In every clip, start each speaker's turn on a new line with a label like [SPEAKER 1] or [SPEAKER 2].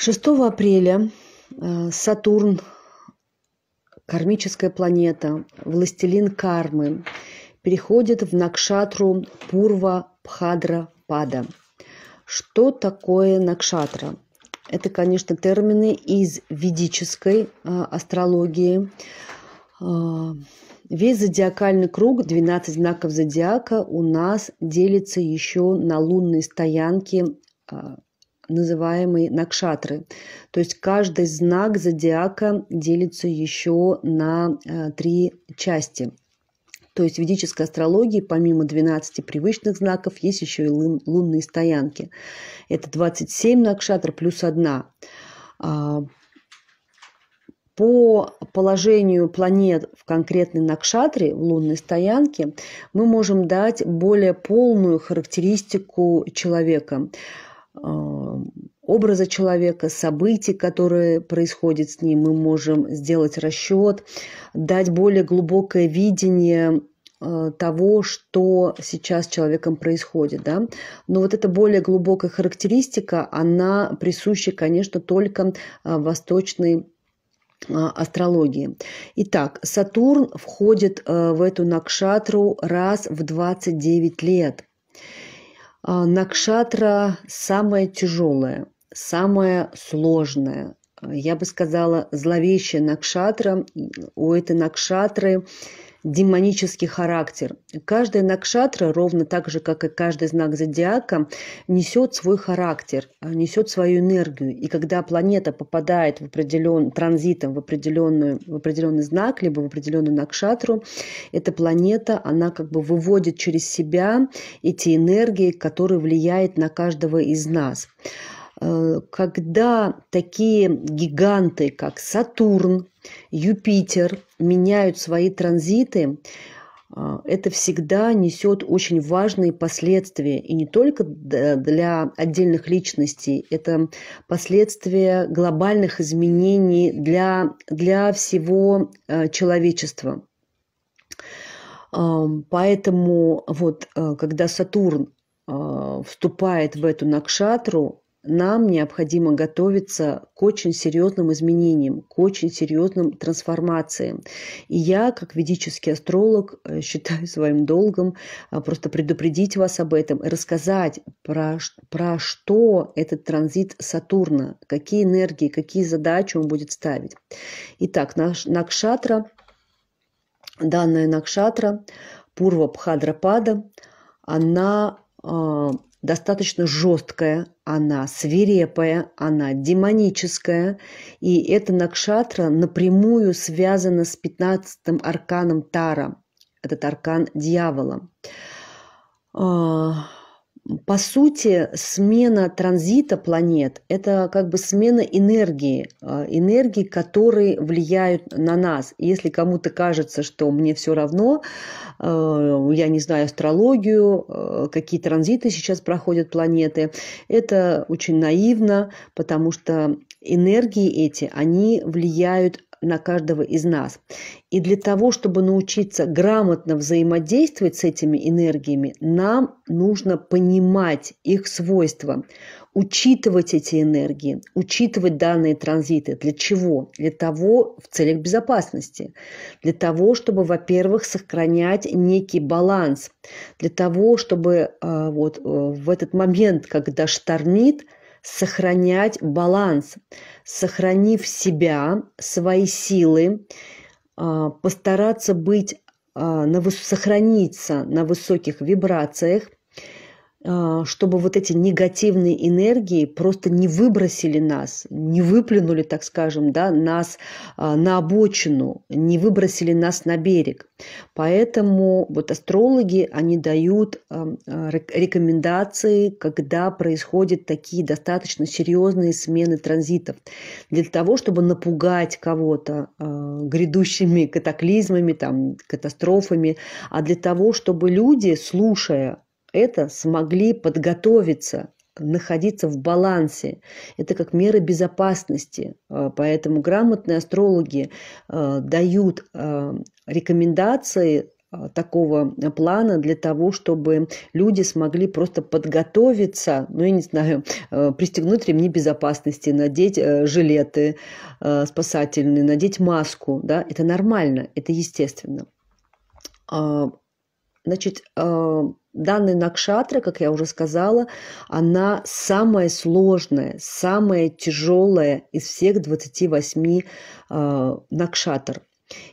[SPEAKER 1] 6 апреля э, Сатурн, кармическая планета, властелин кармы, переходит в Накшатру Пурва Пхадра Пада. Что такое Накшатра? Это, конечно, термины из ведической э, астрологии. Э, весь зодиакальный круг, 12 знаков зодиака, у нас делится еще на лунные стоянки называемые накшатры. То есть каждый знак зодиака делится еще на э, три части. То есть в ведической астрологии помимо 12 привычных знаков есть еще и лунные стоянки. Это 27 накшатр плюс 1. А, по положению планет в конкретной накшатре, в лунной стоянке, мы можем дать более полную характеристику человека а, образа человека, событий, которые происходят с ним, мы можем сделать расчет, дать более глубокое видение э, того, что сейчас с человеком происходит. Да? Но вот эта более глубокая характеристика, она присуща, конечно, только э, восточной э, астрологии. Итак, Сатурн входит в эту накшатру раз в 29 лет. А, накшатра самое тяжелое, самое сложное. А, я бы сказала, зловещая накшатра. У этой накшатры демонический характер. Каждая накшатра, ровно так же, как и каждый знак зодиака, несет свой характер, а, несет свою энергию. И когда планета попадает в определен, транзитом в, определенную, в определенный знак, либо в определенную накшатру, эта планета, она как бы выводит через себя эти энергии, которые влияют на каждого из нас. Э, когда такие гиганты, как Сатурн, Юпитер, меняют свои транзиты, э, это всегда несет очень важные последствия. И не только для отдельных личностей, это последствия глобальных изменений для, для всего э, человечества. Эм, поэтому вот, когда Сатурн вступает в эту накшатру, нам необходимо готовиться к очень серьезным изменениям, к очень серьезным трансформациям. И я, как ведический астролог, э, считаю своим долгом э, просто предупредить вас об этом и рассказать про, про что этот транзит Сатурна, какие энергии, какие задачи он будет ставить. Итак, наш Накшатра, данная Накшатра, Пурва Пхадрапада, она а, достаточно жесткая, она свирепая, она демоническая. И эта накшатра напрямую связана с 15-м арканом Тара. Этот аркан дьявола. А, по сути, смена транзита планет – это как бы смена энергии, а, энергии, которые влияют на нас. если кому-то кажется, что мне все равно, а, я не знаю астрологию, а, какие транзиты сейчас проходят планеты, это очень наивно, потому что энергии эти, они влияют на каждого из нас. И для того, чтобы научиться грамотно взаимодействовать с этими энергиями, нам нужно понимать их свойства, учитывать эти энергии, учитывать данные транзиты. Для чего? Для того, в целях безопасности. Для того, чтобы, во-первых, сохранять некий баланс. Для того, чтобы э, вот э, в этот момент, когда штормит – сохранять баланс, сохранив себя, свои силы, а, постараться быть, а, сохраниться на высоких вибрациях, а, чтобы вот эти негативные энергии просто не выбросили нас, не выплюнули, так скажем, да, нас а, на обочину, не выбросили нас на берег. Поэтому вот астрологи, они дают а, рекомендации, когда происходят такие достаточно серьезные смены транзитов, для того, чтобы напугать кого-то грядущими катаклизмами, там, катастрофами, а для того, чтобы люди, слушая это смогли подготовиться, находиться в балансе. Это как меры безопасности. А, поэтому грамотные астрологи а, дают а, рекомендации такого плана для того, чтобы люди смогли просто подготовиться, ну, я не знаю, пристегнуть ремни безопасности, надеть э, жилеты спасательные, надеть маску, да, это нормально, это естественно. Значит, э, данная накшатра, как я уже сказала, она самая сложная, самая тяжелая из всех 28 э, накшатр.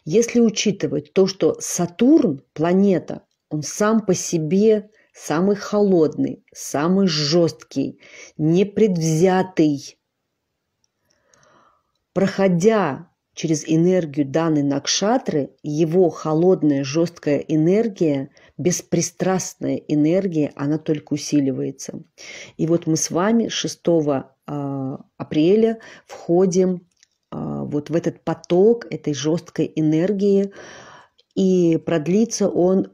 [SPEAKER 1] Если учитывать то, что Сатурн, планета, он сам по себе самый холодный, самый жесткий, непредвзятый. Проходя через энергию данной Накшатры, его холодная жесткая энергия, беспристрастная энергия, она только усиливается. И вот мы с вами 6 а, апреля входим а, вот в этот поток этой жесткой энергии, и продлится он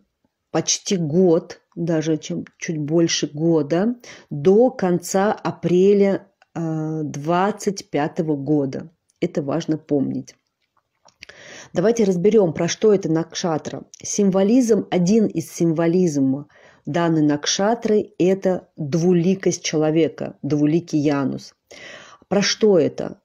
[SPEAKER 1] почти год, даже чем чуть больше года, до конца апреля 25 а, года. Это важно помнить. Давайте разберем, про что это накшатра. Символизм, один из символизмов данной накшатры – это двуликость человека, двуликий Янус. Про что это?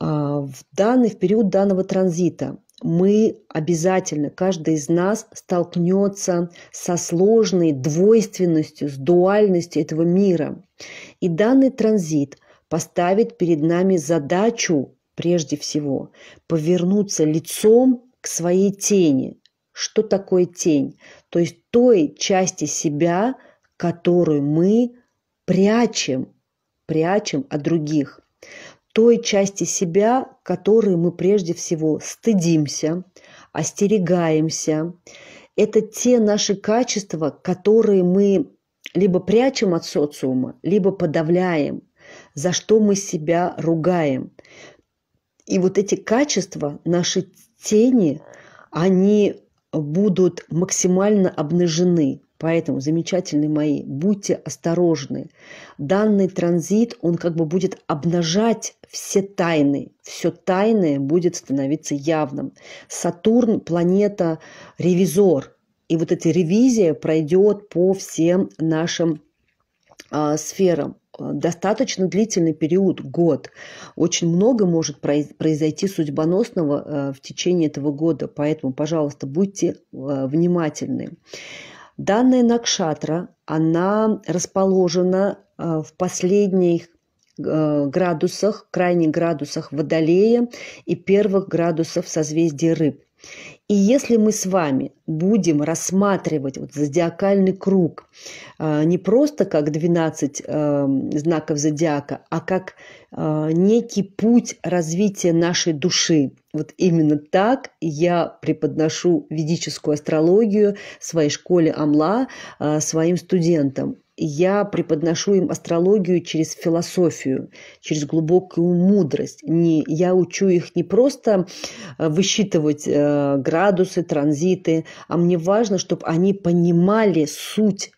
[SPEAKER 1] А, в, данный, в период данного транзита мы обязательно, каждый из нас столкнется со сложной двойственностью, с дуальностью этого мира. И данный транзит поставит перед нами задачу прежде всего повернуться лицом к своей тени. Что такое тень? То есть той части себя, которую мы прячем, прячем от других. Той части себя, которой мы прежде всего стыдимся, остерегаемся. Это те наши качества, которые мы либо прячем от социума, либо подавляем, за что мы себя ругаем. И вот эти качества, наши тени, они будут максимально обнажены. Поэтому, замечательные мои, будьте осторожны. Данный транзит, он как бы будет обнажать все тайны. Все тайное будет становиться явным. Сатурн – планета-ревизор. И вот эта ревизия пройдет по всем нашим а, сферам а, достаточно длительный период, год. Очень много может произойти судьбоносного а, в течение этого года, поэтому, пожалуйста, будьте внимательны. Данная Накшатра, она расположена в последних градусах, крайних градусах Водолея и первых градусов созвездия Рыб. И если мы с вами будем рассматривать вот зодиакальный круг а, не просто как 12 а, знаков зодиака, а как а, некий путь развития нашей души, вот именно так я преподношу ведическую астрологию своей школе Амла а, своим студентам. Я преподношу им астрологию через философию, через глубокую мудрость. Не, я учу их не просто а, высчитывать э, градусы, транзиты, а мне важно, чтобы они понимали суть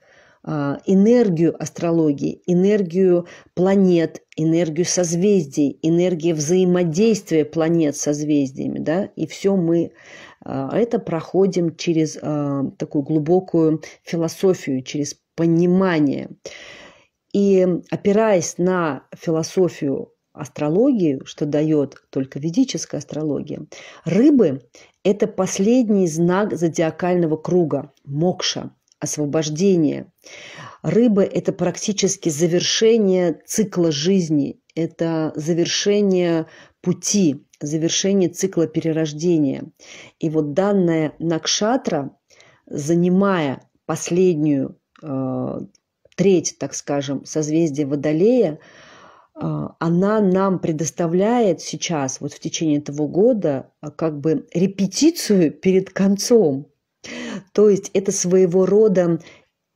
[SPEAKER 1] а, энергию астрологии, энергию планет, энергию созвездий, энергию взаимодействия планет с созвездиями, да, и все мы а, это проходим через а, такую глубокую философию, через понимание. И опираясь на философию астрологии, что дает только ведическая астрология, рыбы – это последний знак зодиакального круга, мокша – освобождение. Рыбы это практически завершение цикла жизни, это завершение пути, завершение цикла перерождения. И вот данная Накшатра, занимая последнюю э, треть, так скажем, созвездия Водолея, э, она нам предоставляет сейчас, вот в течение этого года, как бы репетицию перед концом. То есть это своего рода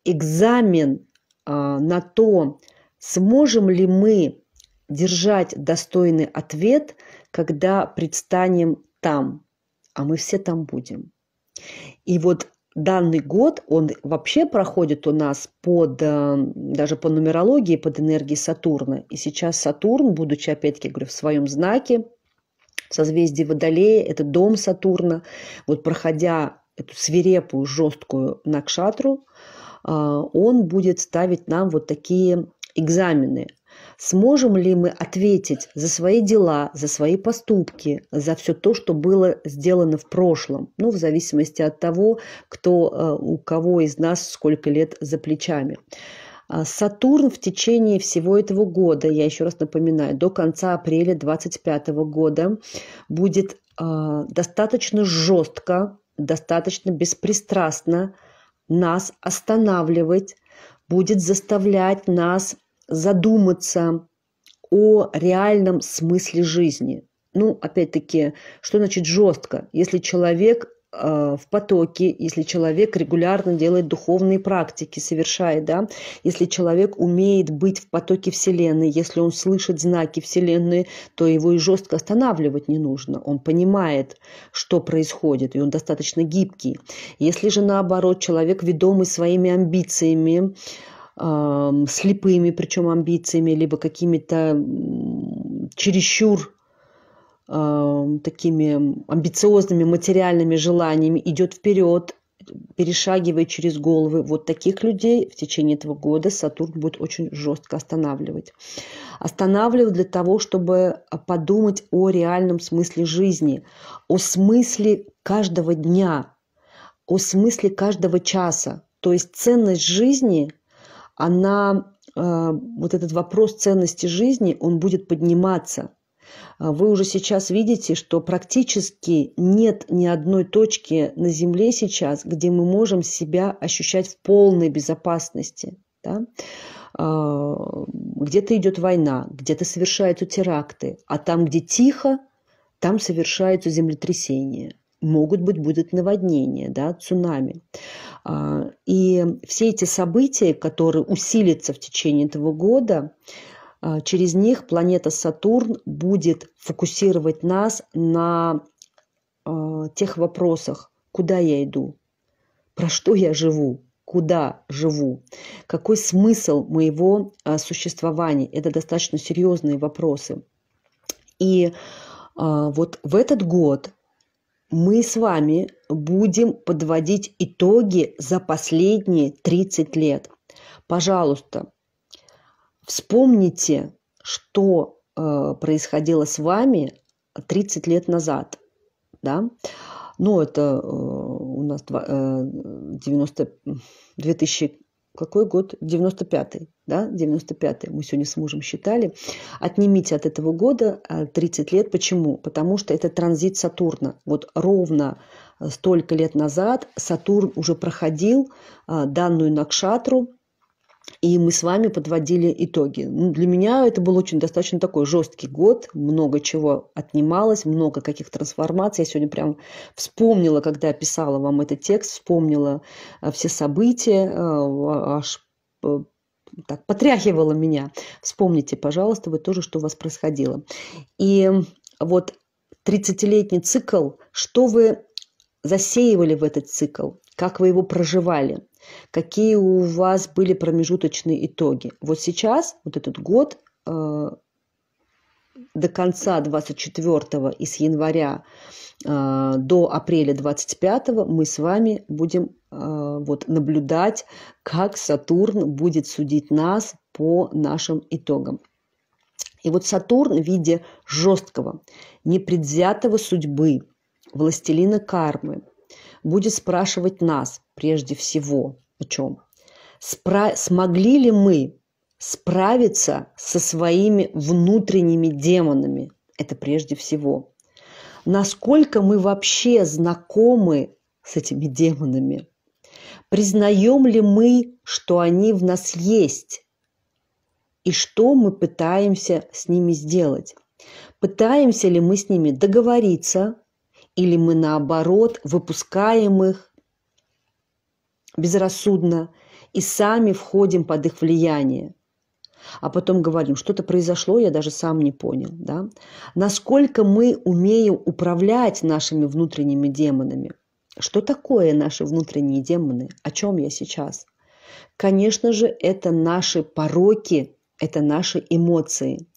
[SPEAKER 1] экзамен а, на то, сможем ли мы держать достойный ответ, когда предстанем там, а мы все там будем. И вот данный год, он вообще проходит у нас под, э, даже по нумерологии, под энергией Сатурна. И сейчас Сатурн, будучи, опять-таки, говорю, в своем знаке, в созвездии Водолея, это дом Сатурна. Вот проходя эту свирепую, жесткую накшатру, а, он будет ставить нам вот такие экзамены. Сможем ли мы ответить за свои дела, за свои поступки, за все то, что было сделано в прошлом? Ну, в зависимости от того, кто, а, у кого из нас сколько лет за плечами. А, Сатурн в течение всего этого года, я еще раз напоминаю, до конца апреля 2025 года будет достаточно жестко достаточно беспристрастно нас останавливать, будет заставлять нас задуматься о реальном смысле жизни. Ну, опять-таки, что значит жестко? Если человек Э, в потоке, если человек регулярно делает духовные практики, совершает, да, если человек умеет быть в потоке Вселенной, если он слышит знаки Вселенной, то его и жестко останавливать не нужно. Он понимает, что происходит, и он достаточно гибкий. Если же наоборот человек ведомый своими амбициями, эм, слепыми причем амбициями, либо какими-то чересчур э, такими амбициозными материальными желаниями, идет вперед, перешагивая через головы вот таких людей, в течение этого года Сатурн будет очень жестко останавливать. Останавливать для того, чтобы подумать о реальном смысле жизни, о смысле каждого дня, о смысле каждого часа. То есть ценность жизни, она, э, вот этот вопрос ценности жизни, он будет подниматься – а вы уже сейчас видите, что практически нет ни одной точки на Земле сейчас, где мы можем себя ощущать в полной безопасности. Да? А, где-то идет война, где-то совершаются теракты, а там, где тихо, там совершаются землетрясения. Могут быть, будут наводнения, да, цунами. А, и все эти события, которые усилятся в течение этого года, а, через них планета Сатурн будет фокусировать нас на а, тех вопросах, куда я иду, про что я живу, куда живу, какой смысл моего а, существования. Это достаточно серьезные вопросы. И вот в этот год мы с вами будем подводить итоги за последние 30 лет. Пожалуйста, Вспомните, что э, происходило с вами 30 лет назад. Да? Ну, это э, у нас э, 90, 2000, какой год? 95 да, 95 Мы сегодня с мужем считали. Отнимите от этого года 30 э, лет. Почему? Потому что это транзит Сатурна. Вот ровно э, столько лет назад Сатурн уже проходил э, данную Накшатру, и мы с вами подводили итоги. Ну, для меня это был очень достаточно такой жесткий год, много чего отнималось, много каких трансформаций. Я сегодня прям вспомнила, когда писала вам этот текст, вспомнила э, все события, э, а, аж э, так потряхивала меня. Вспомните, пожалуйста, вы тоже, что у вас происходило. И вот 30-летний цикл, что вы засеивали в этот цикл, как вы его проживали – какие у вас были промежуточные итоги. Вот сейчас, вот этот год, э, до конца 24 и с января э, до апреля 25 мы с вами будем э, вот, наблюдать, как Сатурн будет судить нас по нашим итогам. И вот Сатурн в виде жесткого, непредвзятого судьбы, властелина кармы, будет спрашивать нас, прежде всего о чем? Спра- смогли ли мы справиться со своими внутренними демонами? Это прежде всего. Насколько мы вообще знакомы с этими демонами? Признаем ли мы, что они в нас есть? И что мы пытаемся с ними сделать? Пытаемся ли мы с ними договориться? Или мы наоборот выпускаем их, безрассудно, и сами входим под их влияние. А потом говорим, что-то произошло, я даже сам не понял. Да? Насколько мы умеем управлять нашими внутренними демонами. Что такое наши внутренние демоны? О чем я сейчас? Конечно же, это наши пороки, это наши эмоции.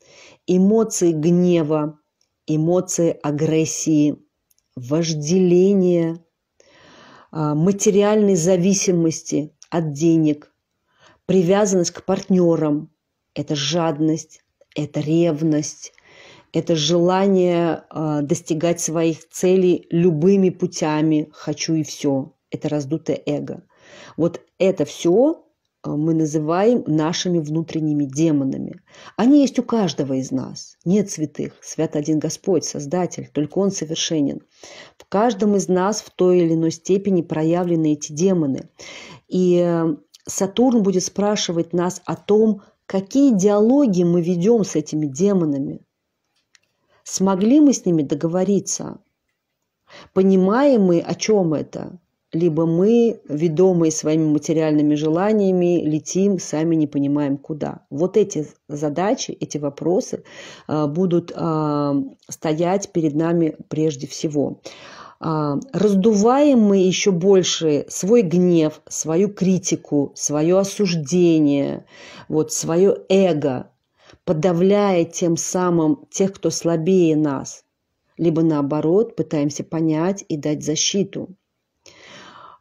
[SPEAKER 1] Эмоции гнева, эмоции агрессии, вожделения, а, материальной зависимости от денег, привязанность к партнерам, это жадность, это ревность, это желание а, достигать своих целей любыми путями, хочу и все, это раздутое эго. Вот это все Э, мы называем нашими внутренними демонами. Они есть у каждого из нас. Нет святых. Свят один Господь, Создатель, только Он совершенен. В каждом из нас в той или иной степени проявлены эти демоны. И э, Сатурн будет спрашивать нас о том, какие диалоги мы ведем с этими демонами. Смогли мы с ними договориться? Понимаем мы, о чем это? либо мы, ведомые своими материальными желаниями, летим, сами не понимаем куда. Вот эти задачи, эти вопросы а, будут а, стоять перед нами прежде всего. А, раздуваем мы еще больше свой гнев, свою критику, свое осуждение, вот, свое эго, подавляя тем самым тех, кто слабее нас, либо наоборот пытаемся понять и дать защиту.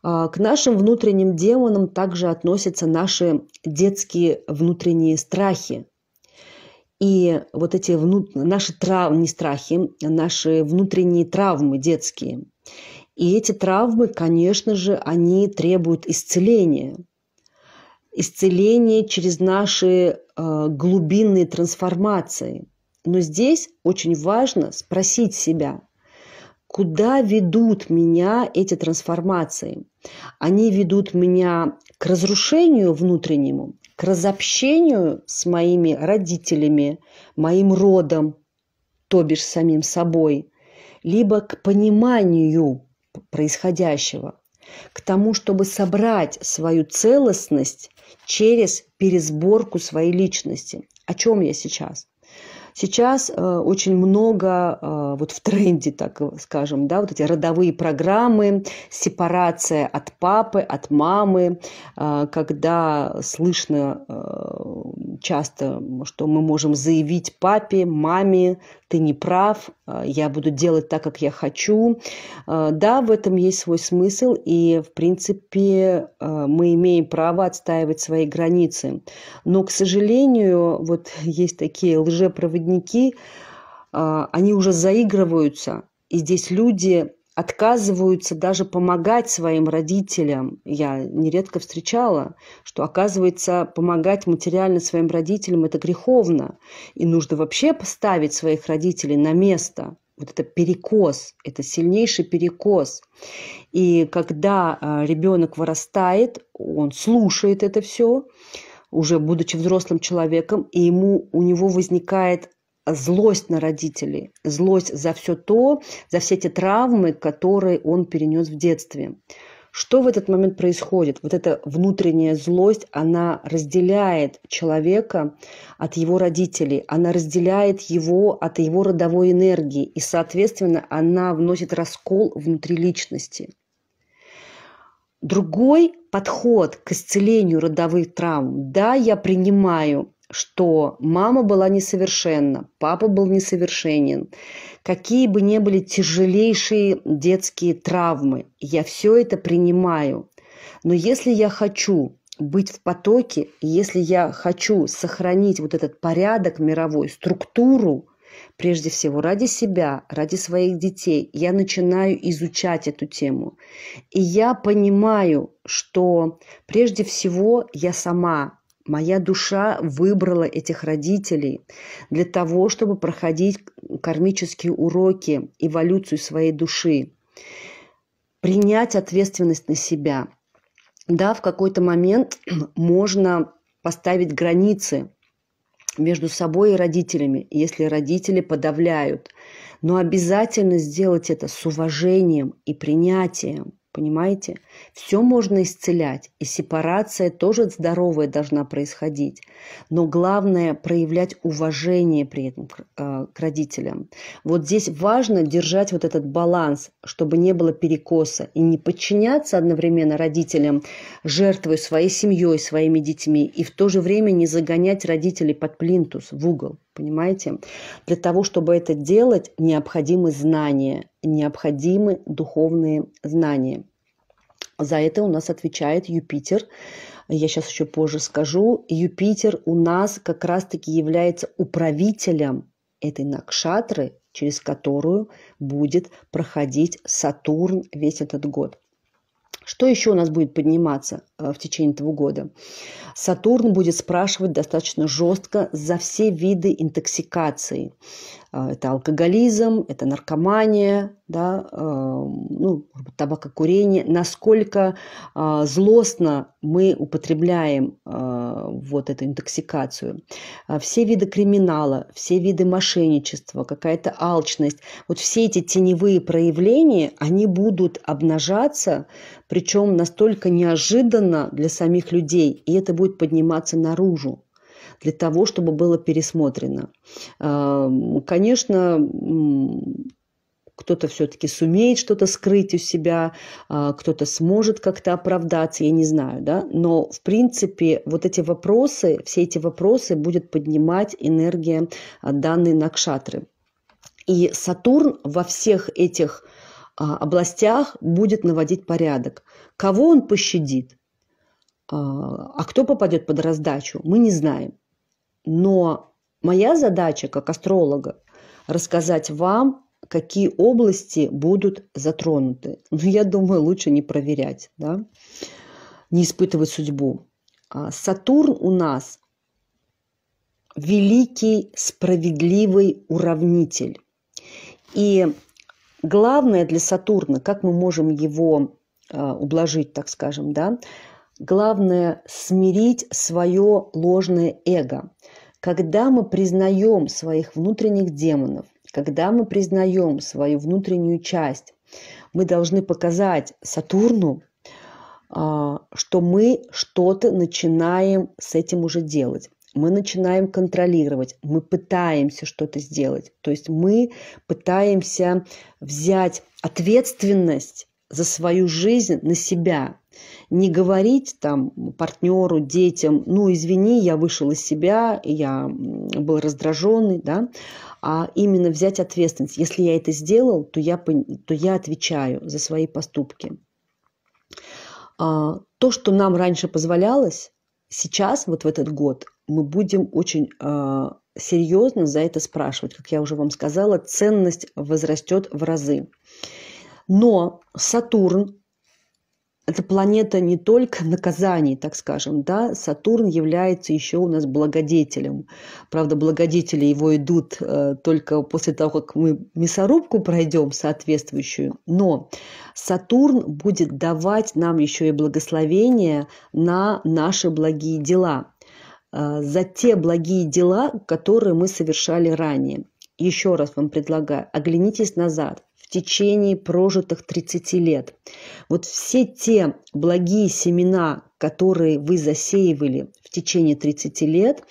[SPEAKER 1] А, к нашим внутренним демонам также относятся наши детские внутренние страхи. И вот эти вну... наши травмы, не страхи, наши внутренние травмы детские. И эти травмы, конечно же, они требуют исцеления. исцеления через наши э, глубинные трансформации. Но здесь очень важно спросить себя, куда ведут меня эти трансформации. Они ведут меня к разрушению внутреннему, к разобщению с моими родителями, моим родом, то бишь самим собой, либо к пониманию происходящего, к тому, чтобы собрать свою целостность через пересборку своей личности. О чем я сейчас? Сейчас э, очень много э, вот в тренде, так скажем, да, вот эти родовые программы, сепарация от папы, от мамы, э, когда слышно часто, что мы можем заявить папе, маме, ты не прав, э, я буду делать так, как я хочу. Э, да, в этом есть свой смысл, и, в принципе, э, мы имеем право отстаивать свои границы. Но, к сожалению, вот есть такие лжепроводники, они уже заигрываются, и здесь люди отказываются даже помогать своим родителям. Я нередко встречала, что, оказывается, помогать материально своим родителям – это греховно. И нужно вообще поставить своих родителей на место. Вот это перекос, это сильнейший перекос. И когда а, ребенок вырастает, он слушает это все, уже будучи взрослым человеком, и ему, у него возникает злость на родителей, злость за все то, за все те травмы, которые он перенес в детстве. Что в этот момент происходит? Вот эта внутренняя злость, она разделяет человека от его родителей, она разделяет его от его родовой энергии, и, соответственно, она вносит раскол внутри личности. Другой подход к исцелению родовых травм. Да, я принимаю что мама была несовершенна, папа был несовершенен, какие бы ни были тяжелейшие детские травмы, я все это принимаю. Но если я хочу быть в потоке, если я хочу сохранить вот этот порядок мировой, структуру, прежде всего ради себя, ради своих детей, я начинаю изучать эту тему. И я понимаю, что прежде всего я сама Моя душа выбрала этих родителей для того, чтобы проходить кармические уроки, эволюцию своей души, принять ответственность на себя. Да, в какой-то момент можно поставить границы между собой и родителями, если родители подавляют. Но обязательно сделать это с уважением и принятием – Понимаете? Все можно исцелять, и сепарация тоже здоровая должна происходить. Но главное проявлять уважение при этом к, э, к родителям. Вот здесь важно держать вот этот баланс, чтобы не было перекоса, и не подчиняться одновременно родителям, жертвой своей семьей, своими детьми, и в то же время не загонять родителей под плинтус в угол. Понимаете? Для того, чтобы это делать, необходимы знания, необходимы духовные знания. За это у нас отвечает Юпитер. Я сейчас еще позже скажу. Юпитер у нас как раз-таки является управителем этой накшатры, через которую будет проходить Сатурн весь этот год. Что еще у нас будет подниматься э, в течение этого года? Сатурн будет спрашивать достаточно жестко за все виды интоксикации, Э, это алкоголизм, это наркомания, да, э, ну, табакокурение. Насколько э, злостно мы употребляем вот эту интоксикацию. Все виды криминала, все виды мошенничества, какая-то алчность. Вот все эти теневые проявления, они будут обнажаться, причем настолько неожиданно для самих людей, и это будет подниматься наружу для того, чтобы было пересмотрено. Эм, конечно, кто-то все-таки сумеет что-то скрыть у себя, э, кто-то сможет как-то оправдаться, я не знаю, да, но в принципе вот эти вопросы, все эти вопросы будет поднимать энергия э, данной Накшатры. И Сатурн во всех этих э, областях будет наводить порядок. Кого он пощадит? А кто попадет под раздачу, мы не знаем. Но моя задача как астролога рассказать вам, какие области будут затронуты. Но ну, я думаю, лучше не проверять, да? не испытывать судьбу. А Сатурн у нас великий справедливый уравнитель. И главное для Сатурна, как мы можем его а, ублажить, так скажем, да, главное смирить свое ложное эго. Когда мы признаем своих внутренних демонов, когда мы признаем свою внутреннюю часть, мы должны показать Сатурну, а, что мы что-то начинаем с этим уже делать. Мы начинаем контролировать, мы пытаемся что-то сделать. То есть мы пытаемся взять ответственность за свою жизнь на себя, не говорить там партнеру, детям, ну извини, я вышел из себя, я был раздраженный, да, а именно взять ответственность. Если я это сделал, то я, то я отвечаю за свои поступки. А, то, что нам раньше позволялось, сейчас, вот в этот год, мы будем очень а, серьезно за это спрашивать. Как я уже вам сказала, ценность возрастет в разы. Но Сатурн это планета не только наказаний, так скажем, да, Сатурн является еще у нас благодетелем. Правда, благодетели его идут э, только после того, как мы мясорубку пройдем соответствующую, но Сатурн будет давать нам еще и благословение на наши благие дела, э, за те благие дела, которые мы совершали ранее. Еще раз вам предлагаю, оглянитесь назад – течение прожитых 30 лет. Вот все те благие семена, которые вы засеивали в течение 30 лет,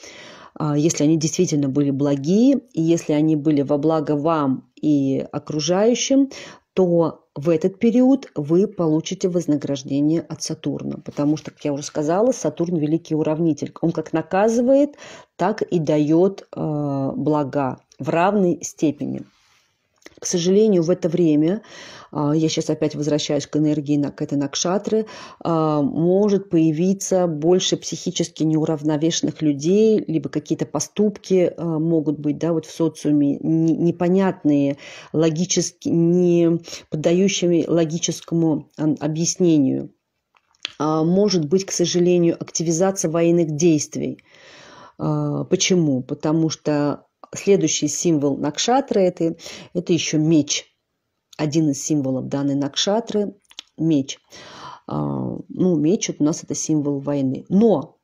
[SPEAKER 1] а, если они действительно были благие, и если они были во благо вам и окружающим, то в этот период вы получите вознаграждение от Сатурна. Потому что, как я уже сказала, Сатурн – великий уравнитель. Он как наказывает, так и дает э, блага в равной степени. К сожалению, в это время, а, я сейчас опять возвращаюсь к энергии, к этой накшатры, а, может появиться больше психически неуравновешенных людей, либо какие-то поступки а, могут быть да, вот в социуме непонятные, логически, не поддающими логическому объяснению. Может быть, к сожалению, активизация военных действий. Почему? Потому что Следующий символ Накшатры это, это еще меч. Один из символов данной Накшатры – меч. А, ну, меч вот у нас это символ войны. Но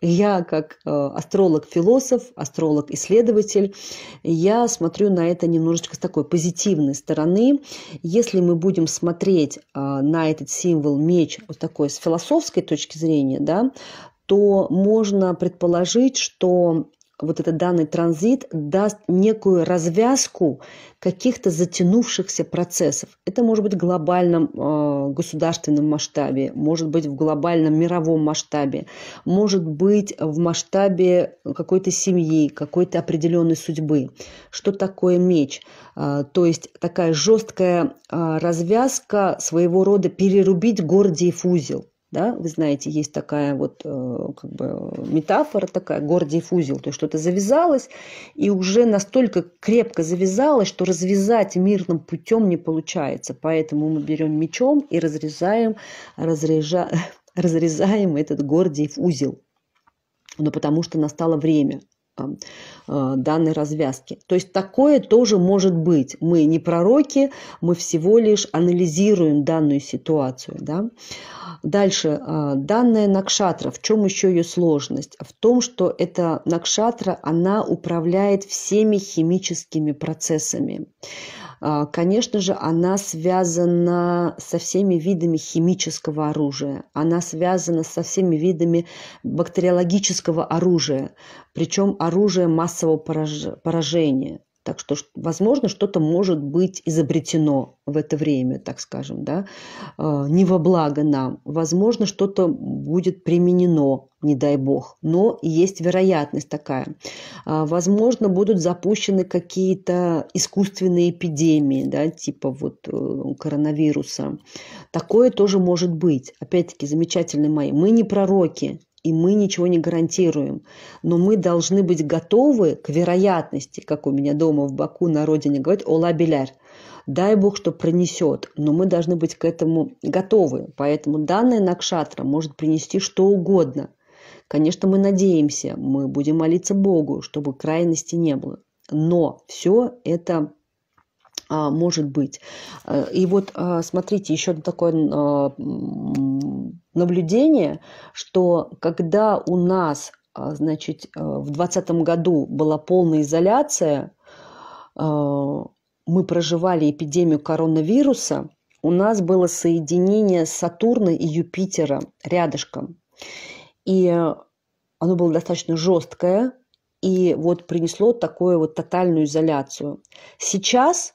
[SPEAKER 1] я как э, астролог-философ, астролог-исследователь, я смотрю на это немножечко с такой позитивной стороны. Если мы будем смотреть а, на этот символ меч вот такой с философской точки зрения, да, то можно предположить, что вот этот данный транзит даст некую развязку каких-то затянувшихся процессов. Это может быть в глобальном э, государственном масштабе, может быть в глобальном мировом масштабе, может быть в масштабе какой-то семьи, какой-то определенной судьбы. Что такое меч? Э, то есть такая жесткая э, развязка своего рода перерубить гордиев узел. Да? Вы знаете, есть такая вот э, как бы э, метафора такая, гордий фузел, то есть что-то завязалось и уже настолько крепко завязалось, что развязать мирным путем не получается. Поэтому мы берем мечом и разрезаем, разрежа, разрезаем этот гордий узел. Но ну, потому что настало время. Э, данной развязки. То есть такое тоже может быть. Мы не пророки, мы всего лишь анализируем данную ситуацию. Да? Дальше, э, данная накшатра, в чем еще ее сложность? В том, что эта накшатра, она управляет всеми химическими процессами. А, конечно же, она связана со всеми видами химического оружия, она связана со всеми видами бактериологического оружия, причем оружие массового поражения, так что, возможно, что-то может быть изобретено в это время, так скажем, да, а, не во благо нам. Возможно, что-то будет применено, не дай бог, но есть вероятность такая. А, возможно, будут запущены какие-то искусственные эпидемии, да, типа вот э, коронавируса. Такое тоже может быть. Опять-таки, замечательные мои, мы не пророки, и мы ничего не гарантируем. Но мы должны быть готовы к вероятности, как у меня дома в Баку на родине говорят, ола беляр. Дай бог, что принесет, но мы должны быть к этому готовы. Поэтому данная Накшатра может принести что угодно. Конечно, мы надеемся, мы будем молиться Богу, чтобы крайности не было. Но все это а, может быть. Э, и вот а, смотрите, еще такое а, наблюдение, что когда у нас значит, э, в 2020 году была полная изоляция, мы проживали эпидемию коронавируса, у нас было соединение Сатурна и Юпитера рядышком. И оно было достаточно жесткое, и вот принесло такую вот тотальную изоляцию. Сейчас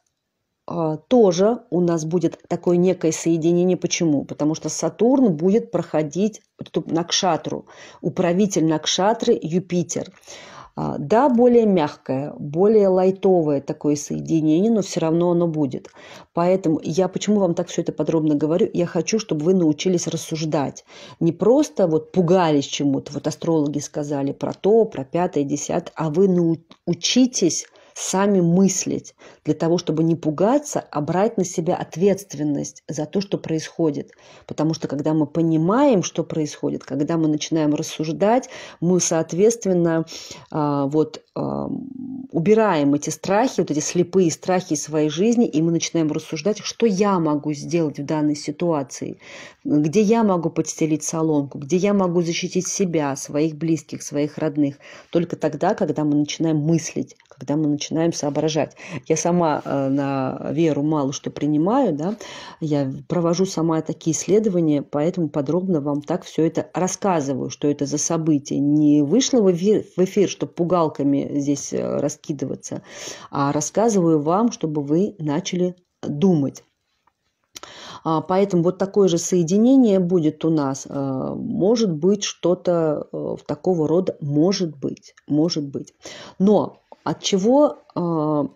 [SPEAKER 1] а, тоже у нас будет такое некое соединение. Почему? Потому что Сатурн будет проходить вот Накшатру, управитель Накшатры Юпитер. А, да, более мягкое, более лайтовое такое соединение, но все равно оно будет. Поэтому я почему вам так все это подробно говорю? Я хочу, чтобы вы научились рассуждать. Не просто вот пугались чему-то, вот астрологи сказали про то, про пятое, десятое, а вы научитесь сами мыслить, для того, чтобы не пугаться, а брать на себя ответственность за то, что происходит. Потому что когда мы понимаем, что происходит, когда мы начинаем рассуждать, мы, соответственно, а, вот а, убираем эти страхи, вот эти слепые страхи своей жизни, и мы начинаем рассуждать, что я могу сделать в данной ситуации, где я могу подстелить соломку, где я могу защитить себя, своих близких, своих родных. Только тогда, когда мы начинаем мыслить, когда мы начинаем начинаем соображать. Я сама э, на веру мало что принимаю, да, я провожу сама такие исследования, поэтому подробно вам так все это рассказываю, что это за событие. Не вышло в эфир, в эфир чтобы пугалками здесь э, раскидываться, а рассказываю вам, чтобы вы начали думать. А, поэтому вот такое же соединение будет у нас. Э, может быть, что-то в такого рода может быть. Может быть. Но от чего, э,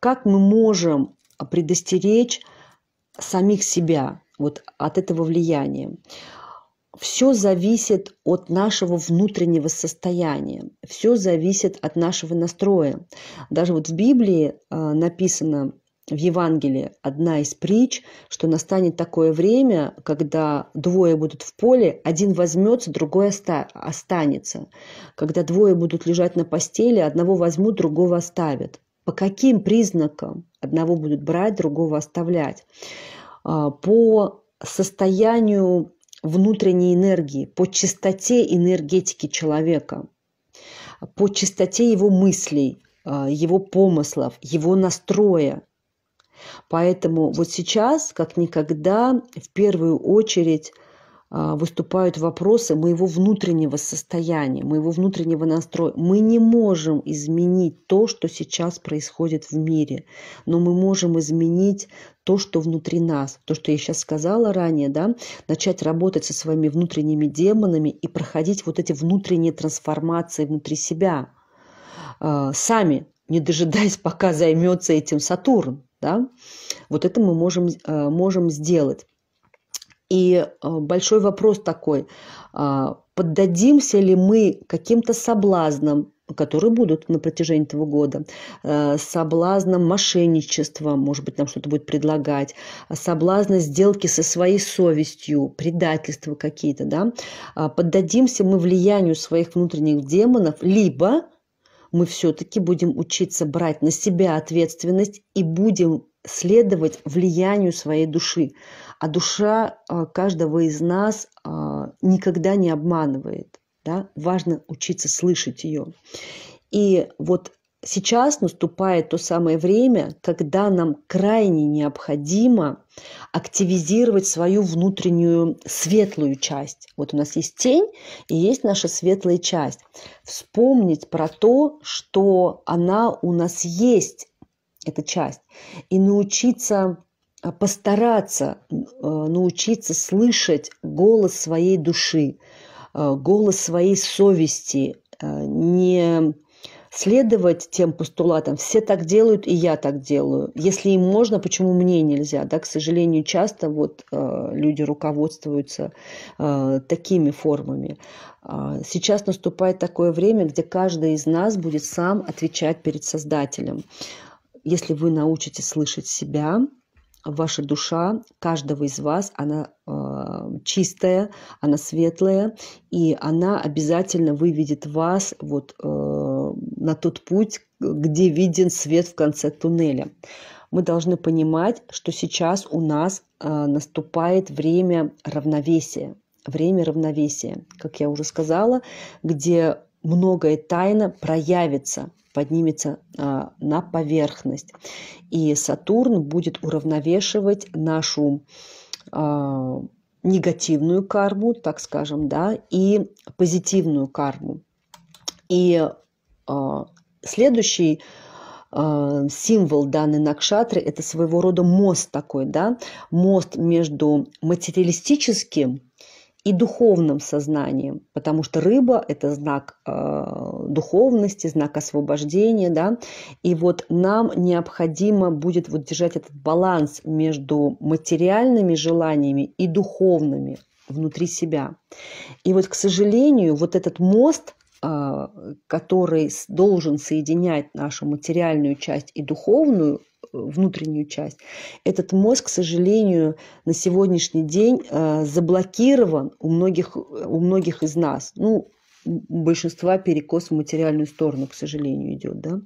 [SPEAKER 1] как мы можем предостеречь самих себя вот от этого влияния. Все зависит от нашего внутреннего состояния, все зависит от нашего настроя. Даже вот в Библии э, написано, в Евангелии одна из притч, что настанет такое время, когда двое будут в поле, один возьмется, другой оста- останется. Когда двое будут лежать на постели, одного возьмут, другого оставят. По каким признакам одного будут брать, другого оставлять? А, по состоянию внутренней энергии, по чистоте энергетики человека, по чистоте его мыслей, а, его помыслов, его настроя. Поэтому вот сейчас, как никогда, в первую очередь а, выступают вопросы моего внутреннего состояния, моего внутреннего настроя. Мы не можем изменить то, что сейчас происходит в мире, но мы можем изменить то, что внутри нас, то, что я сейчас сказала ранее, да, начать работать со своими внутренними демонами и проходить вот эти внутренние трансформации внутри себя, а, сами, не дожидаясь, пока займется этим Сатурн да, вот это мы можем, э, можем сделать. И э, большой вопрос такой, а, поддадимся ли мы каким-то соблазнам, которые будут на протяжении этого года, э, Соблазнам мошенничества, может быть, нам что-то будет предлагать, соблазна сделки со своей совестью, предательства какие-то, да, а поддадимся мы влиянию своих внутренних демонов, либо мы все-таки будем учиться брать на себя ответственность и будем следовать влиянию своей души. А душа а, каждого из нас а, никогда не обманывает. Да? Важно учиться слышать ее. И вот сейчас наступает то самое время, когда нам крайне необходимо активизировать свою внутреннюю светлую часть. Вот у нас есть тень и есть наша светлая часть. Вспомнить про то, что она у нас есть, эта часть, и научиться а, постараться э, научиться слышать голос своей души, э, голос своей совести, э, не следовать тем постулатам. Все так делают, и я так делаю. Если им можно, почему мне нельзя? Да, к сожалению, часто вот э, люди руководствуются э, такими формами. А, сейчас наступает такое время, где каждый из нас будет сам отвечать перед Создателем. Если вы научитесь слышать себя, ваша душа каждого из вас, она э, чистая, она светлая, и она обязательно выведет вас вот э, на тот путь, где виден свет в конце туннеля. Мы должны понимать, что сейчас у нас э, наступает время равновесия. Время равновесия, как я уже сказала, где многое тайно проявится, поднимется а, на поверхность. И Сатурн будет уравновешивать нашу а, негативную карму, так скажем, да, и позитивную карму. И а, следующий а, символ данной Накшатры – это своего рода мост такой, да, мост между материалистическим и духовным сознанием, потому что рыба – это знак э, духовности, знак освобождения, да, и вот нам необходимо будет вот держать этот баланс между материальными желаниями и духовными внутри себя. И вот, к сожалению, вот этот мост – а, который должен соединять нашу материальную часть и духовную э, внутреннюю часть, этот мозг, к сожалению, на сегодняшний день а, заблокирован у многих, у многих из нас. Ну, у большинства перекос в материальную сторону, к сожалению, идет. Да?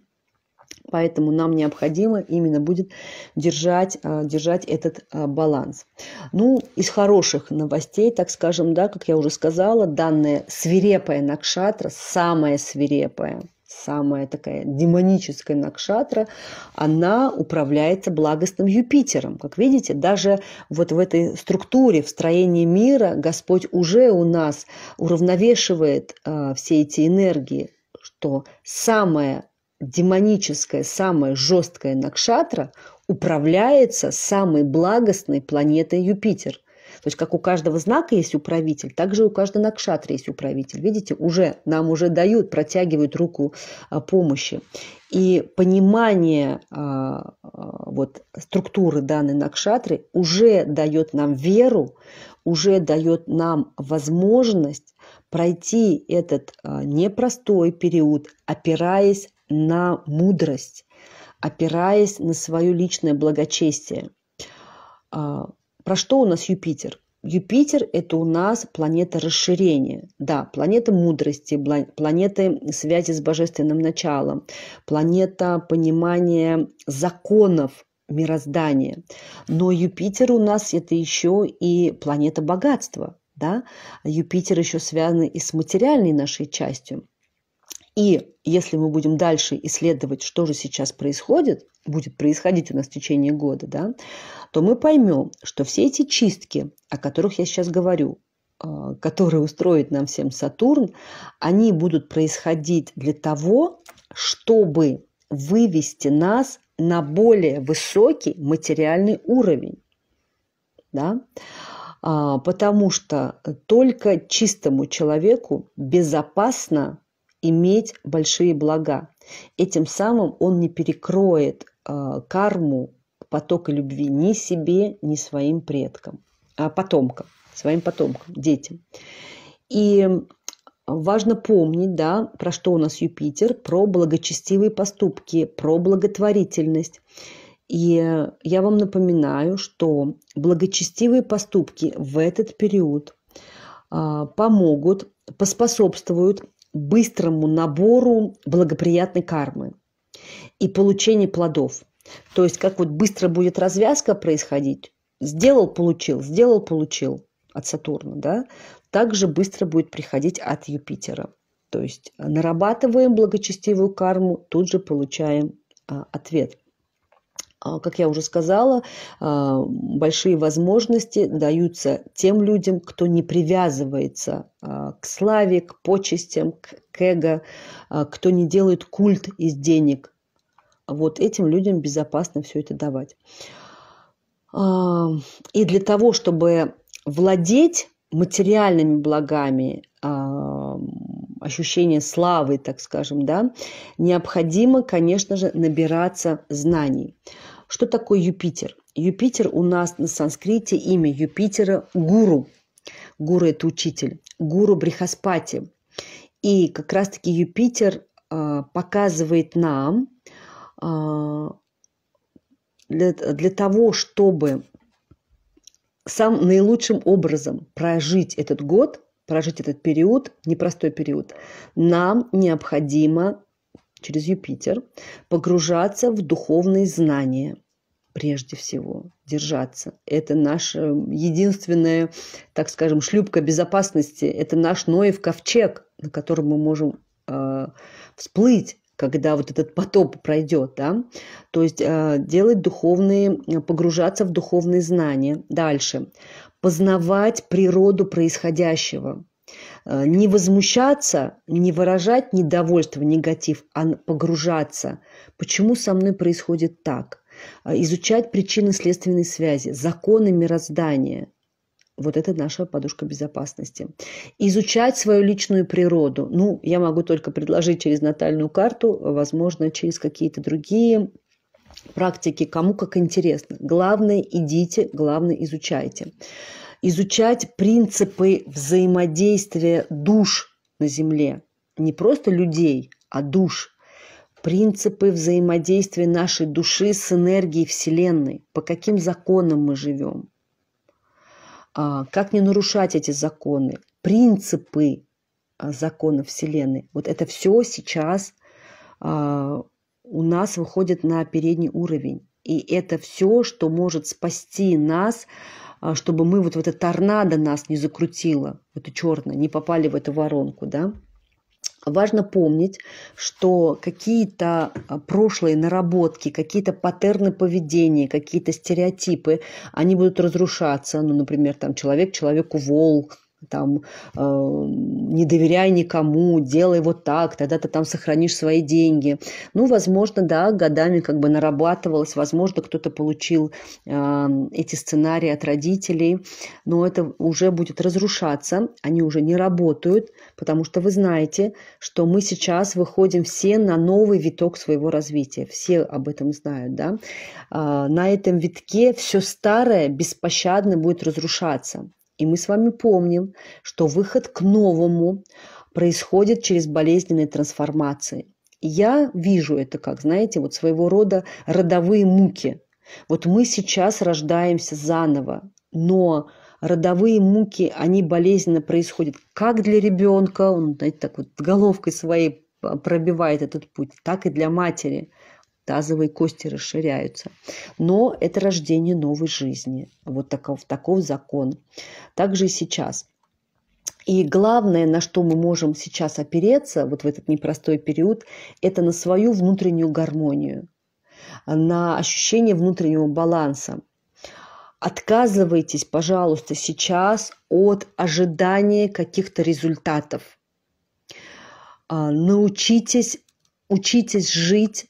[SPEAKER 1] Поэтому нам необходимо именно будет держать, а, держать этот а, баланс. Ну, из хороших новостей, так скажем, да, как я уже сказала, данная свирепая Накшатра, самая свирепая, самая такая демоническая Накшатра, она управляется благостным Юпитером. Как видите, даже вот в этой структуре, в строении мира Господь уже у нас уравновешивает э, все эти энергии, что самая демоническая, самая жесткая Накшатра управляется самой благостной планетой Юпитер. То есть как у каждого знака есть управитель, так же у каждой накшатры есть управитель. Видите, уже нам уже дают, протягивают руку а, помощи. И понимание а, а, вот, структуры данной накшатры уже дает нам веру, уже дает нам возможность пройти этот а, непростой период, опираясь на мудрость, опираясь на свое личное благочестие. А, про что у нас Юпитер? Юпитер – это у нас планета расширения, да, планета мудрости, планета связи с божественным началом, планета понимания законов мироздания. Но Юпитер у нас – это еще и планета богатства, да? Юпитер еще связан и с материальной нашей частью. И если мы будем дальше исследовать, что же сейчас происходит, будет происходить у нас в течение года, да, то мы поймем, что все эти чистки, о которых я сейчас говорю, э, которые устроит нам всем Сатурн, они будут происходить для того, чтобы вывести нас на более высокий материальный уровень. Да? А, потому что только чистому человеку безопасно иметь большие блага. этим самым он не перекроет э, карму потока любви ни себе, ни своим предкам, а потомкам, своим потомкам, детям. И важно помнить, да, про что у нас Юпитер, про благочестивые поступки, про благотворительность. И я вам напоминаю, что благочестивые поступки в этот период а, помогут, поспособствуют быстрому набору благоприятной кармы и получению плодов. То есть как вот быстро будет развязка происходить, сделал, получил, сделал, получил от Сатурна, да, также быстро будет приходить от Юпитера. То есть нарабатываем благочестивую карму, тут же получаем а, ответ – а, как я уже сказала, а, большие возможности даются тем людям, кто не привязывается а, к славе, к почестям, к эго, кто не делает культ из денег. Вот этим людям безопасно все это давать. И для того, чтобы владеть материальными благами, ощущение славы, так скажем, да, необходимо, конечно же, набираться знаний. Что такое Юпитер? Юпитер у нас на санскрите имя Юпитера – гуру. Гуру – это учитель. Гуру – брихаспати. И как раз-таки Юпитер а, показывает нам а, для, для того, чтобы сам наилучшим образом прожить этот год, прожить этот период, непростой период, нам необходимо через Юпитер, погружаться в духовные знания прежде всего, держаться. Это наша единственная, так скажем, шлюпка безопасности. Это наш Ноев ковчег, на котором мы можем э, всплыть когда вот этот потоп пройдет, да, то есть э, делать духовные, погружаться в духовные знания. Дальше, познавать природу происходящего, Э, не возмущаться, не выражать недовольство, негатив, а погружаться. Почему со мной происходит так? Э, изучать причины следственные связи, законы мироздания – вот это наша подушка безопасности. Изучать свою личную природу. Ну, я могу только предложить через натальную карту, возможно, через какие-то другие практики, кому как интересно. Главное, идите, главное, изучайте изучать принципы взаимодействия душ на Земле. Не просто людей, а душ – принципы взаимодействия нашей души с энергией Вселенной, по каким законам мы живем, а, как не нарушать эти законы, принципы а, закона Вселенной. Вот это все сейчас а, у нас выходит на передний уровень. И это все, что может спасти нас а, чтобы мы вот в это торнадо нас не закрутило, это черное, не попали в эту воронку, да. Важно помнить, что какие-то а, прошлые наработки, какие-то паттерны поведения, какие-то стереотипы, они будут разрушаться. Ну, например, там человек человеку волк, там э, не доверяй никому, делай вот так, тогда ты там сохранишь свои деньги. Ну, возможно, да, годами как бы нарабатывалось, возможно, кто-то получил э, эти сценарии от родителей, но это уже будет разрушаться, они уже не работают, потому что вы знаете, что мы сейчас выходим все на новый виток своего развития, все об этом знают, да. Э, на этом витке все старое беспощадно будет разрушаться. И мы с вами помним, что выход к новому происходит через болезненные трансформации. Я вижу это как, знаете, вот своего рода родовые муки. Вот мы сейчас рождаемся заново, но родовые муки, они болезненно происходят как для ребенка, он знаете, так вот головкой своей а, пробивает этот путь, так и для матери – тазовые кости расширяются. Но это рождение новой жизни. Вот таков, таков закон. Также и сейчас – и главное, на что мы можем сейчас опереться, вот в этот непростой период, это на свою внутреннюю гармонию, на ощущение внутреннего баланса. Отказывайтесь, пожалуйста, сейчас от ожидания каких-то результатов. А, научитесь, учитесь жить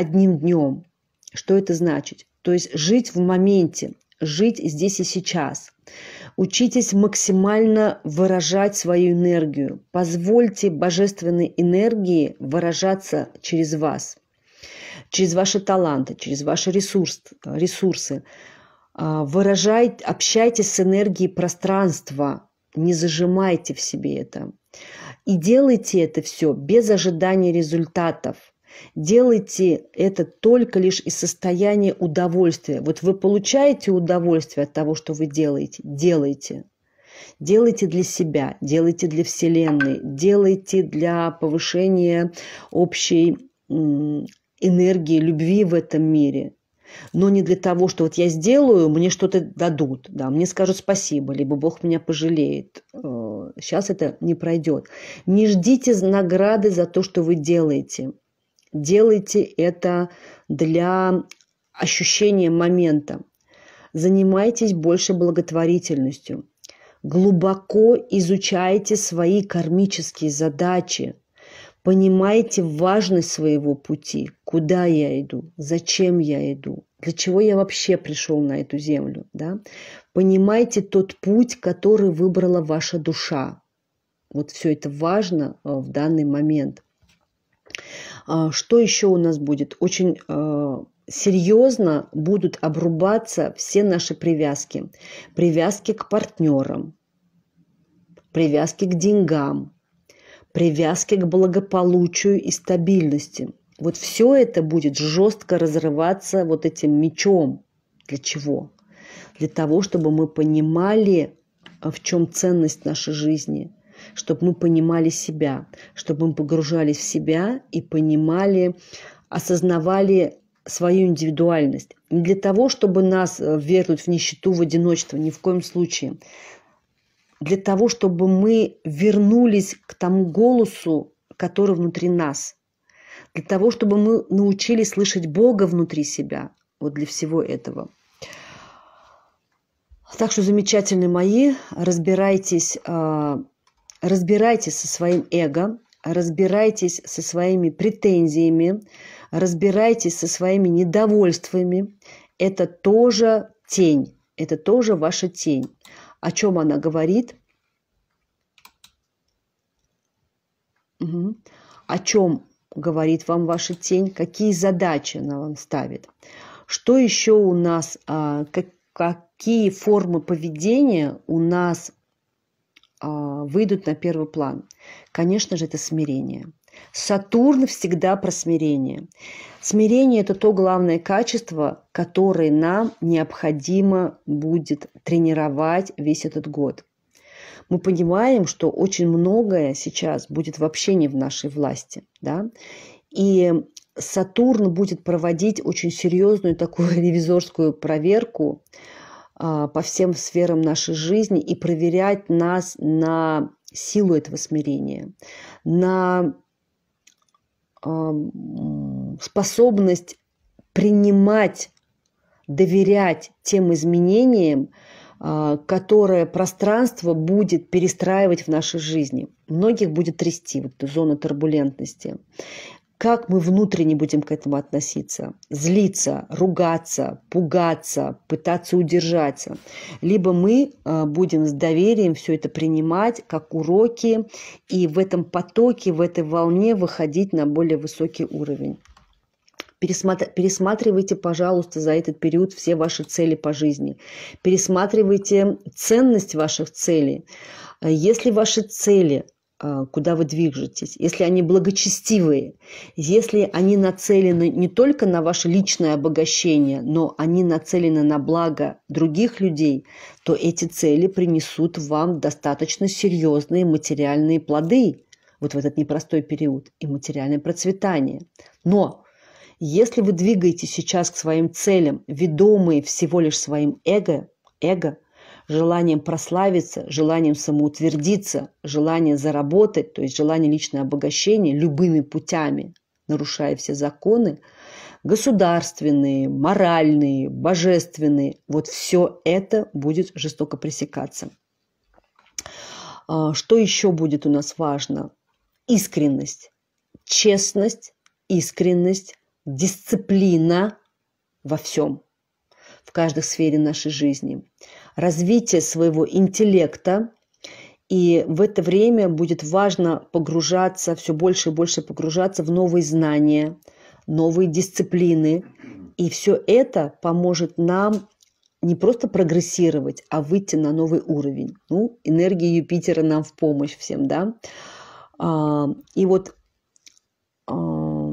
[SPEAKER 1] одним днем. Что это значит? То есть жить в моменте, жить здесь и сейчас. Учитесь максимально выражать свою энергию. Позвольте божественной энергии выражаться через вас, через ваши таланты, через ваши ресурс, ресурсы. А, Выражайте, общайтесь с энергией пространства, не зажимайте в себе это. И делайте это все без ожидания результатов. Делайте это только лишь из состояния удовольствия. Вот вы получаете удовольствие от того, что вы делаете, делайте. Делайте для себя, делайте для Вселенной, делайте для повышения общей энергии, любви в этом мире. Но не для того, что вот я сделаю, мне что-то дадут, да, мне скажут спасибо, либо Бог меня пожалеет. Э, сейчас это не пройдет. Не ждите награды за то, что вы делаете – Делайте это для ощущения момента. Занимайтесь больше благотворительностью. Глубоко изучайте свои кармические задачи. Понимайте важность своего пути, куда я иду, зачем я иду, для чего я вообще пришел на эту землю. Да? Понимайте тот путь, который выбрала ваша душа. Вот все это важно э, в данный момент – а, что еще у нас будет? Очень а, серьезно будут обрубаться все наши привязки. Привязки к партнерам, привязки к деньгам, привязки к благополучию и стабильности. Вот все это будет жестко разрываться вот этим мечом. Для чего? Для того, чтобы мы понимали, а, в чем ценность нашей жизни – чтобы мы понимали себя, чтобы мы погружались в себя и понимали, осознавали свою индивидуальность. Не для того, чтобы нас э, вернуть в нищету, в одиночество, ни в коем случае. Для того, чтобы мы вернулись к тому голосу, который внутри нас. Для того, чтобы мы научились слышать Бога внутри себя. Вот для всего этого. Так что, замечательные мои, разбирайтесь а, разбирайтесь со своим эго, разбирайтесь со своими претензиями, разбирайтесь со своими недовольствами. Это тоже тень, это тоже ваша тень. О чем она говорит? Угу. О чем говорит вам ваша тень? Какие задачи она вам ставит? Что еще у нас, а, как, какие формы поведения у нас а, выйдут на первый план. Конечно же, это смирение. Сатурн всегда про смирение. Смирение – это то главное качество, которое нам необходимо будет тренировать весь этот год. Мы понимаем, что очень многое сейчас будет вообще не в нашей власти. Да? И Сатурн будет проводить очень серьезную такую ревизорскую проверку, а, по всем сферам нашей жизни и проверять нас на силу этого смирения, на способность принимать, доверять тем изменениям, а, которое пространство будет перестраивать в нашей жизни. Многих будет трясти, вот эта зона турбулентности как мы внутренне будем к этому относиться. Злиться, ругаться, пугаться, пытаться удержаться. Либо мы а, будем с доверием все это принимать как уроки и в этом потоке, в этой волне выходить на более высокий уровень. Пересматривайте, пожалуйста, за этот период все ваши цели по жизни. Пересматривайте ценность ваших целей. Если ваши цели – а, куда вы движетесь, если они благочестивые, если они нацелены не только на ваше личное обогащение, но они нацелены на благо других людей, то эти цели принесут вам достаточно серьезные материальные плоды вот в этот непростой период и материальное процветание. Но если вы двигаете сейчас к своим целям, ведомые всего лишь своим эго, эго – желанием прославиться, желанием самоутвердиться, желанием заработать, то есть желание личного обогащения любыми путями, нарушая все законы, государственные, моральные, божественные, вот все это будет жестоко пресекаться. А, что еще будет у нас важно? Искренность, честность, искренность, дисциплина во всем, в каждой сфере нашей жизни развитие своего интеллекта, и в это время будет важно погружаться, все больше и больше погружаться в новые знания, новые дисциплины. И все это поможет нам не просто прогрессировать, а выйти на новый уровень. Ну, энергия Юпитера нам в помощь всем, да. А, и вот, а,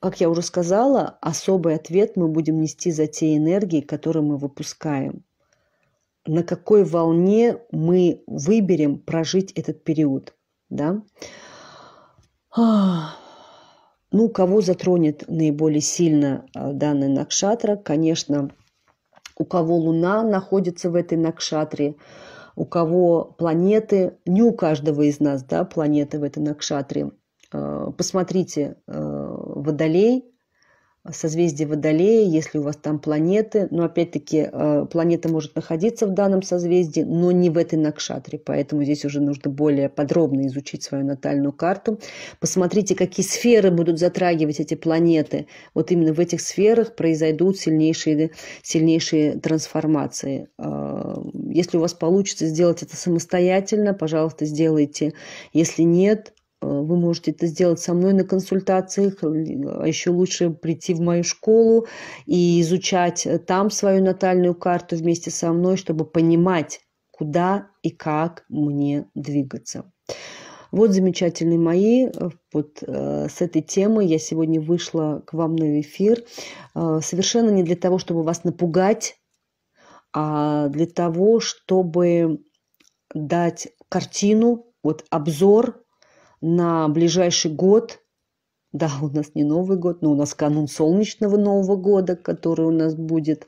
[SPEAKER 1] как я уже сказала, особый ответ мы будем нести за те энергии, которые мы выпускаем на какой волне мы выберем прожить этот период, да. А, ну, кого затронет наиболее сильно а, данный накшатра, конечно, у кого Луна находится в этой накшатре, у кого планеты, не у каждого из нас, да, планеты в этой накшатре. А, посмотрите Водолей, созвездие Водолея, если у вас там планеты. Но опять-таки э, планета может находиться в данном созвездии, но не в этой Накшатре. Поэтому здесь уже нужно более подробно изучить свою натальную карту. Посмотрите, какие сферы будут затрагивать эти планеты. Вот именно в этих сферах произойдут сильнейшие, сильнейшие трансформации. Э, если у вас получится сделать это самостоятельно, пожалуйста, сделайте. Если нет, Э, вы можете это сделать со мной на консультациях, э, а еще лучше прийти в мою школу и изучать э, там свою натальную карту вместе со мной, чтобы понимать, куда и как мне двигаться. Вот замечательные мои. Вот э, с этой темы я сегодня вышла к вам на эфир. Э, совершенно не для того, чтобы вас напугать, а для того, чтобы дать картину, вот обзор на ближайший год. Да, у нас не Новый год, но у нас канун солнечного Нового года, который у нас будет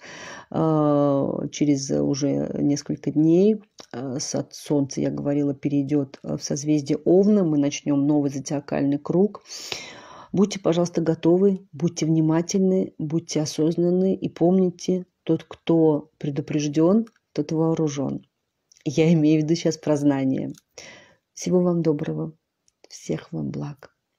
[SPEAKER 1] э, через уже несколько дней. А, С Солнце, я говорила, перейдет в созвездие Овна. Мы начнем новый зодиакальный круг. Будьте, пожалуйста, готовы, будьте внимательны, будьте осознанны и помните, тот, кто предупрежден, тот вооружен. Я имею в виду сейчас про знание. Всего вам доброго. Всех вам благ!